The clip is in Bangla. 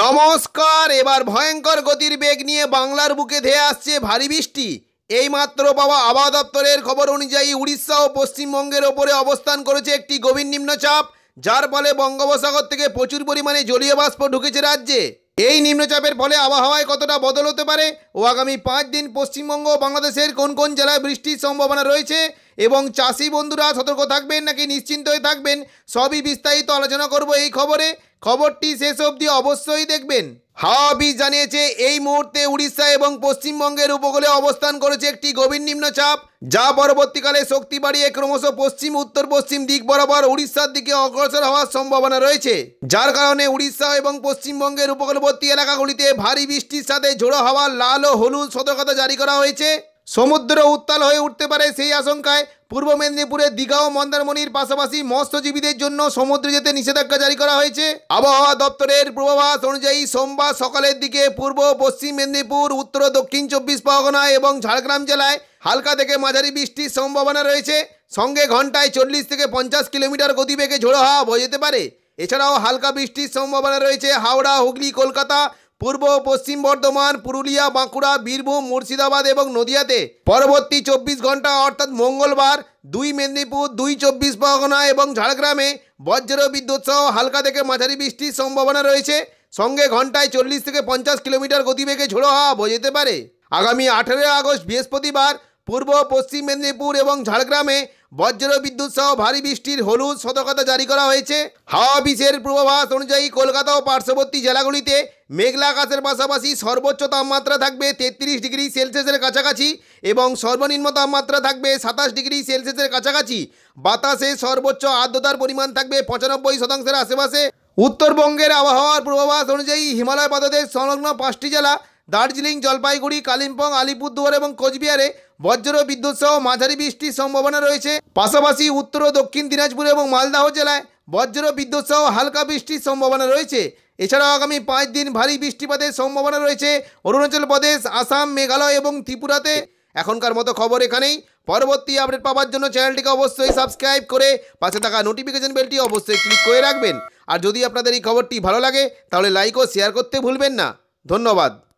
নমস্কার এবার ভয়ঙ্কর গতির বেগ নিয়ে বাংলার বুকে ধেয়ে আসছে ভারী বৃষ্টি এইমাত্র পাওয়া আবহাওয়া দপ্তরের খবর অনুযায়ী উড়িষ্যা ও পশ্চিমবঙ্গের ওপরে অবস্থান করেছে একটি গভীর নিম্নচাপ যার ফলে বঙ্গোপসাগর থেকে প্রচুর পরিমাণে জলীয় বাষ্প ঢুকেছে রাজ্যে এই নিম্নচাপের ফলে আবহাওয়ায় কতটা বদল হতে পারে ও আগামী পাঁচ দিন পশ্চিমবঙ্গ বাংলাদেশের কোন কোন জেলায় বৃষ্টির সম্ভাবনা রয়েছে এবং চাষি বন্ধুরা সতর্ক থাকবেন নাকি নিশ্চিন্ত হয়ে থাকবেন সবই বিস্তারিত আলোচনা করব এই খবরে খবরটি শেষ অবধি অবশ্যই দেখবেন হাওয়া জানিয়েছে এই মুহূর্তে উড়িষ্যা এবং পশ্চিমবঙ্গের উপকূলে অবস্থান করেছে একটি গভীর নিম্নচাপ যা পরবর্তীকালে শক্তি বাড়িয়ে ক্রমশ পশ্চিম উত্তর পশ্চিম দিক বরাবর উড়িষ্যার দিকে অগ্রসর হওয়ার সম্ভাবনা রয়েছে যার কারণে উড়িষ্যা এবং পশ্চিমবঙ্গের উপকূলবর্তী এলাকাগুলিতে ভারী বৃষ্টির সাথে ঝোড়ো হওয়ার লাল ও হলুদ সতর্কতা জারি করা হয়েছে সমুদ্র উত্তাল হয়ে উঠতে পারে সেই আশঙ্কায় পূর্ব মেদিনীপুরের দীঘা ও মন্দারমণির পাশাপাশি মৎস্যজীবীদের জন্য সমুদ্রে যেতে নিষেধাজ্ঞা জারি করা হয়েছে আবহাওয়া দপ্তরের পূর্বাভাস অনুযায়ী সোমবার সকালের দিকে পূর্ব পশ্চিম মেদিনীপুর উত্তর দক্ষিণ চব্বিশ পরগনা এবং ঝাড়গ্রাম জেলায় হালকা থেকে মাঝারি বৃষ্টির সম্ভাবনা রয়েছে সঙ্গে ঘন্টায় চল্লিশ থেকে পঞ্চাশ কিলোমিটার গতিবেগে ঝোড়ো হাওয়া বয়ে যেতে পারে এছাড়াও হালকা বৃষ্টির সম্ভাবনা রয়েছে হাওড়া হুগলি কলকাতা পূর্ব পশ্চিম বর্ধমান পুরুলিয়া বাঁকুড়া বীরভূম মুর্শিদাবাদ এবং নদিয়াতে পরবর্তী চব্বিশ ঘন্টা অর্থাৎ মঙ্গলবার দুই মেদিনীপুর দুই চব্বিশ পরগনা এবং ঝাড়গ্রামে বজ্র বিদ্যুৎ সহ হালকা থেকে মাঝারি বৃষ্টির সম্ভাবনা রয়েছে সঙ্গে ঘন্টায় চল্লিশ থেকে পঞ্চাশ কিলোমিটার গতিবেগে ঝোড়ো হওয়া বোঝাতে পারে আগামী আঠেরোই আগস্ট বৃহস্পতিবার পূর্ব পশ্চিম মেদিনীপুর এবং ঝাড়গ্রামে বজ্র বিদ্যুৎ সহ ভারী বৃষ্টির হলুদ সতর্কতা জারি করা হয়েছে হাওয়া অফিসের পূর্বাভাস অনুযায়ী কলকাতা ও পার্শ্ববর্তী জেলাগুলিতে মেঘলা আকাশের পাশাপাশি সর্বোচ্চ তাপমাত্রা থাকবে তেত্রিশ ডিগ্রি সেলসিয়াসের কাছাকাছি এবং সর্বনিম্ন তাপমাত্রা থাকবে সাতাশ ডিগ্রি সেলসিয়াসের কাছাকাছি বাতাসে সর্বোচ্চ আর্দ্রতার পরিমাণ থাকবে পঁচানব্বই শতাংশের আশেপাশে উত্তরবঙ্গের আবহাওয়ার পূর্বাভাস অনুযায়ী হিমালয় পাদদের সংলগ্ন পাঁচটি জেলা দার্জিলিং জলপাইগুড়ি কালিম্পং আলিপুরদুয়ার এবং কোচবিহারে বজ্র বিদ্যুৎ সহ মাঝারি বৃষ্টির সম্ভাবনা রয়েছে পাশাপাশি উত্তর ও দক্ষিণ দিনাজপুর এবং মালদাহ জেলায় বজ্র বিদ্যুৎ সহ হালকা বৃষ্টির সম্ভাবনা রয়েছে এছাড়াও আগামী পাঁচ দিন ভারী বৃষ্টিপাতের সম্ভাবনা রয়েছে অরুণাচল প্রদেশ আসাম মেঘালয় এবং ত্রিপুরাতে এখনকার মতো খবর এখানেই পরবর্তী আপডেট পাওয়ার জন্য চ্যানেলটিকে অবশ্যই সাবস্ক্রাইব করে পাশে থাকা নোটিফিকেশন বেলটি অবশ্যই ক্লিক করে রাখবেন আর যদি আপনাদের এই খবরটি ভালো লাগে তাহলে লাইক ও শেয়ার করতে ভুলবেন না ধন্যবাদ